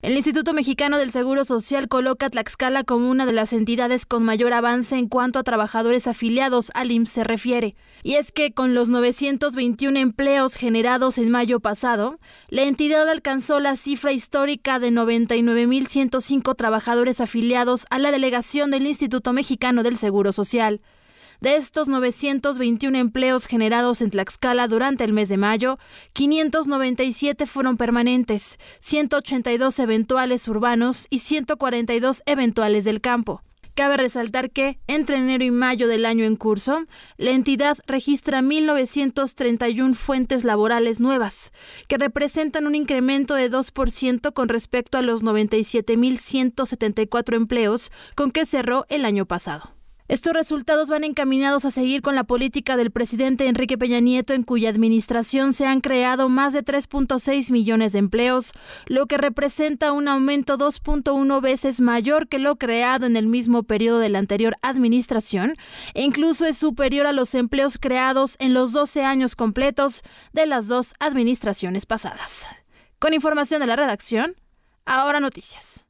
El Instituto Mexicano del Seguro Social coloca a Tlaxcala como una de las entidades con mayor avance en cuanto a trabajadores afiliados al IMSS se refiere. Y es que con los 921 empleos generados en mayo pasado, la entidad alcanzó la cifra histórica de 99.105 trabajadores afiliados a la delegación del Instituto Mexicano del Seguro Social. De estos 921 empleos generados en Tlaxcala durante el mes de mayo, 597 fueron permanentes, 182 eventuales urbanos y 142 eventuales del campo. Cabe resaltar que, entre enero y mayo del año en curso, la entidad registra 1.931 fuentes laborales nuevas, que representan un incremento de 2% con respecto a los 97.174 empleos con que cerró el año pasado. Estos resultados van encaminados a seguir con la política del presidente Enrique Peña Nieto, en cuya administración se han creado más de 3.6 millones de empleos, lo que representa un aumento 2.1 veces mayor que lo creado en el mismo periodo de la anterior administración, e incluso es superior a los empleos creados en los 12 años completos de las dos administraciones pasadas. Con información de la redacción, ahora noticias.